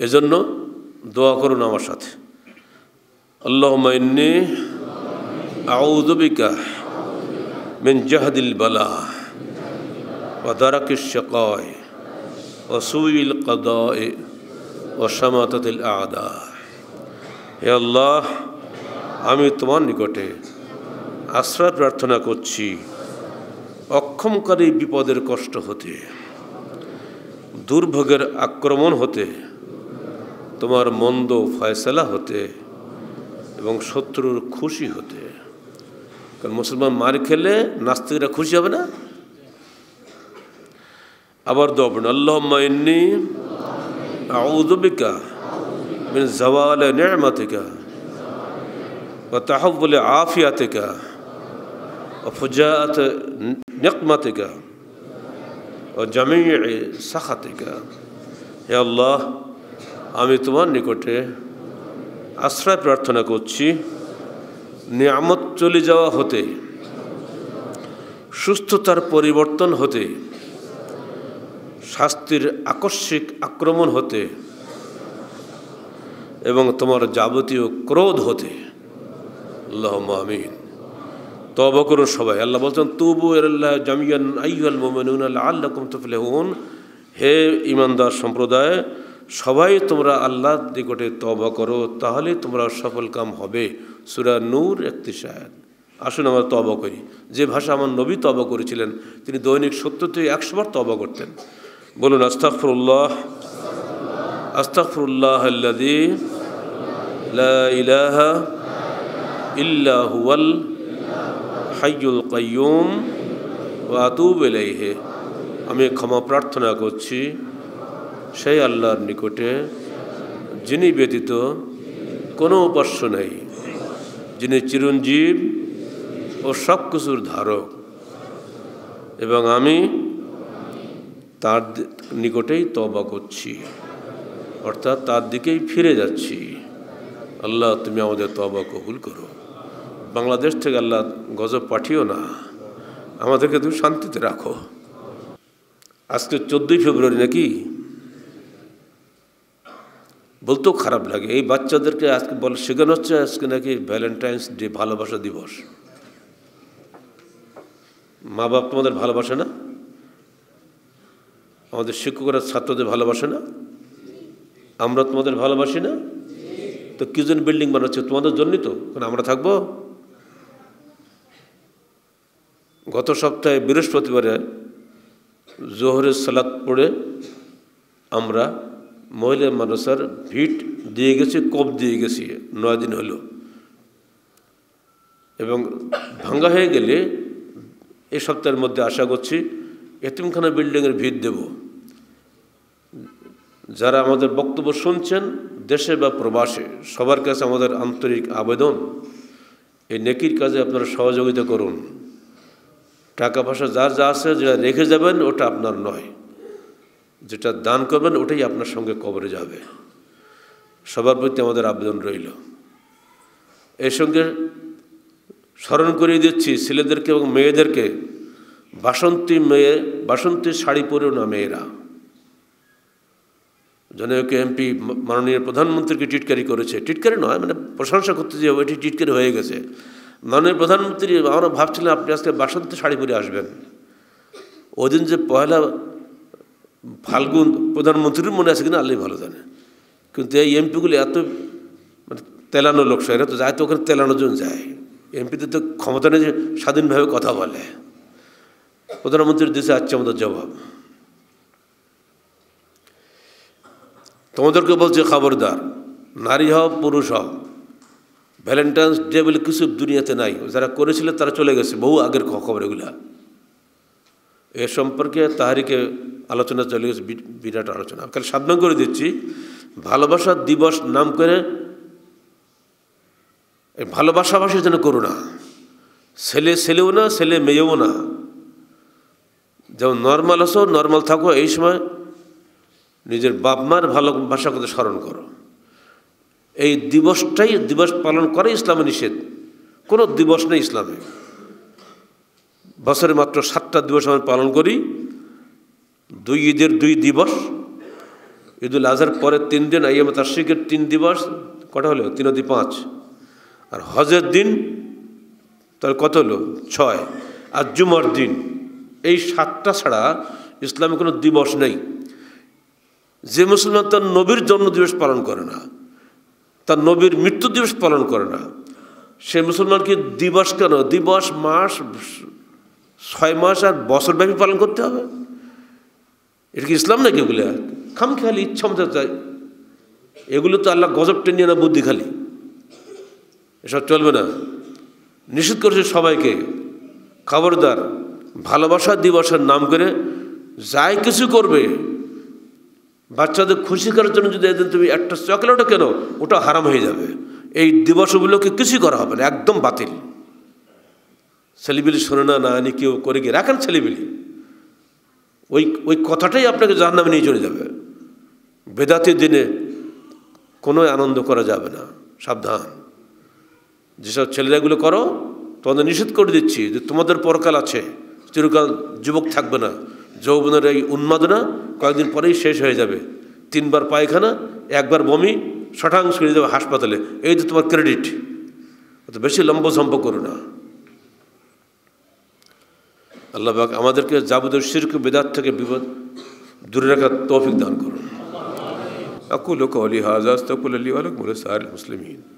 এজন্য দোয়া করুন আমার সাথে আল্লাহ মাইন্নি আউদবিকা মিন জাহাদিল বালা ওদারাকিস শকয় অসুইল কদ ও সমাত আদা হে আল্লাহ আমি তোমার নিকটে আশ্রয় প্রার্থনা করছি অক্ষমকারী বিপদের কষ্ট হতে দুর্ভোগের আক্রমণ হতে তোমার মন্দ ফয়সলা হতে এবং শত্রুর খুশি হতে কারণ মুসলমান মার খেলে নাস্তিকরা খুশি হবে না আবার দবন আল্লাহ আউদিকা আউদবিকা জওয়াল নেমাতিকা وتحول عافيتك وفجاءة نقمتك وجميع سخطك হে আল্লাহ আমি তোমার নিকটে আশ্রয় প্রার্থনা করছি নিয়ামত চলে যাওয়া হতে সুস্থতার পরিবর্তন হতে শাস্তির আকস্মিক আক্রমণ হতে এবং তোমার যাবতীয় ক্রোধ হতে আল্লাহ মামিন তবা করুন সবাই আল্লাহ বলছেন তবু আল্লাহ জামিয়ান আইয়াল মোমেনুন আল্লাহ আল্লাহ কুমতফিল হে ইমানদার সম্প্রদায় সবাই তোমরা আল্লাহ নিকটে তবা করো তাহলে তোমরা সফল কাম হবে সুরা নূর একটি সায়াদ আসুন আমরা তবা করি যে ভাষা আমার নবী তবা করেছিলেন তিনি দৈনিক সত্তর থেকে একশোবার তবা করতেন বলুন আস্তাকফরুল্লাহ আস্তাকফরুল্লাহ আল্লাদি ইলাহা ইল্লা হুয়াল হাইয়ুল কাইয়ুম ওয়াতুব এলাইহে আমি ক্ষমা প্রার্থনা করছি সেই আল্লাহর নিকটে যিনি ব্যতীত কোনো উপাস্য নেই যিনি চিরঞ্জীব ও সব কিছুর ধারক এবং আমি তার নিকটেই তবা করছি অর্থাৎ তার দিকেই ফিরে যাচ্ছি আল্লাহ তুমি আমাদের তবা কবুল করো বাংলাদেশ থেকে আল্লাহ গজব পাঠিও না আমাদেরকে তুমি শান্তিতে রাখো আজকে চোদ্দোই ফেব্রুয়ারি নাকি বলতেও খারাপ লাগে এই বাচ্চাদেরকে আজকে বল শেখানো হচ্ছে আজকে নাকি ভ্যালেন্টাইন্স ডে ভালোবাসা দিবস মা বাপ তোমাদের ভালোবাসে না আমাদের শিক্ষকরা ছাত্রদের ভালোবাসে না আমরা তোমাদের ভালোবাসি না তো কি জন্য বিল্ডিং বানাচ্ছে তোমাদের জন্যই তো কারণ আমরা থাকবো গত সপ্তাহে বৃহস্পতিবারে জোহরের সালাত পড়ে আমরা মহিলা মানুষের ভিট দিয়ে গেছি কপ দিয়ে গেছি নয় দিন হলো এবং ভাঙ্গা হয়ে গেলে এ সপ্তাহের মধ্যে আশা করছি এতিমখানা বিল্ডিংয়ের ভিড় দেব যারা আমাদের বক্তব্য শুনছেন দেশে বা প্রবাসে সবার কাছে আমাদের আন্তরিক আবেদন এই নেকির কাজে আপনারা সহযোগিতা করুন টাকা পয়সা যার যা আছে যেটা রেখে যাবেন ওটা আপনার নয় যেটা দান করবেন ওটাই আপনার সঙ্গে কবরে যাবে সবার প্রতি আমাদের আবেদন রইল এর সঙ্গে স্মরণ করিয়ে দিচ্ছি ছেলেদেরকে এবং মেয়েদেরকে বাসন্তী মেয়ে বাসন্তী শাড়ি পরেও না মেয়েরা জনক এমপি মাননীয় প্রধানমন্ত্রীকে টিটকারি করেছে টিটকারি নয় মানে প্রশংসা করতে যে ওইটি টিটকারি হয়ে গেছে মাননীয় প্রধানমন্ত্রী আমরা ভাবছিলাম আপনি আজকে বাসন্ত শাড়ি পরে আসবেন ওই দিন যে পয়লা ফাল্গুন প্রধানমন্ত্রীর মনে আছে কিনা আল্লাহ ভালো জানে কিন্তু এই এমপিগুলি এত মানে তেলানো লোক এরা তো যায় তো ওখানে তেলানো জন যায় এমপিতে তো ক্ষমতা নেই যে স্বাধীনভাবে কথা বলে প্রধানমন্ত্রীর দেশে আচ্ছা আমাদের জবাব তোমাদেরকে বলছে খবরদার নারী হও পুরুষ হও ভ্যালেন্টাইন্স ডে বলে কিছু দুনিয়াতে নাই যারা করেছিল তারা চলে গেছে বহু আগের খবর এগুলা এ সম্পর্কে তাহারিকে আলোচনা চলে গেছে বিরাট আলোচনা কাল সাধনা করে দিচ্ছি ভালোবাসা দিবস নাম করে এই ভালোবাসাবাসী যেন করো না ছেলে ছেলেও না ছেলে মেয়েও না যেমন নর্মাল আসো নর্মাল থাকো এই সময় নিজের মার ভালোবাসার কথা স্মরণ করো এই দিবসটাই দিবস পালন করে ইসলামে নিষেধ কোনো দিবস নেই ইসলামে বছরে মাত্র সাতটা দিবস আমরা পালন করি দুই ঈদের দুই দিবস ঈদুল আজহার পরে তিন দিন আইয়াম তাশিকের তিন দিবস কটা হলো তিন অধি পাঁচ আর হজের দিন তাহলে কত হলো ছয় আর জুমার দিন এই সাতটা ছাড়া ইসলামে কোনো দিবস নেই যে মুসলমান তার নবীর জন্মদিবস পালন করে না তার নবীর মৃত্যু দিবস পালন করে না সে মুসলমানকে দিবস কেন দিবস মাস ছয় মাস আর বছরব্যাপী পালন করতে হবে এটা কি ইসলাম নাকি এগুলো খাম খেয়ালি ইচ্ছা মতো চাই এগুলো তো আল্লাহ গজব টেনিয়ে না বুদ্ধি খালি এসব চলবে না নিষেধ করেছে সবাইকে খবরদার ভালোবাসা দিবসের নাম করে যাই কিছু করবে বাচ্চাদের খুশি করার জন্য যদি এদিন তুমি একটা চকলেটও কেনো ওটা হারাম হয়ে যাবে এই দিবসগুলোকে কিছুই করা হবে না একদম বাতিল ছেলেবিলি শোনে না না আনি কেউ করে গিয়ে রাখেন ছেলেবিলি ওই ওই কথাটাই আপনাকে জাহার নামে নিয়ে চলে যাবে বেদাতের দিনে কোনো আনন্দ করা যাবে না সাবধান যেসব ছেলেরাগুলো করো তোমাদের নিষেধ করে দিচ্ছি যে তোমাদের পরকাল আছে চিরকাল যুবক থাকবে না যৌবনের এই উন্মাদনা কয়েকদিন পরেই শেষ হয়ে যাবে তিনবার পায়খানা একবার বমি শঠাং শুয়ে যাবে হাসপাতালে এই যে তোমার ক্রেডিট অত বেশি লম্ব করো না আল্লাহবাক আমাদেরকে যাবতীয় শির্ক বেদাত থেকে বিপদ দূরে রাখার তৌফিক দান করুন أقول قولي هذا أستغفر আলী আলক মুসলিম হিন্দ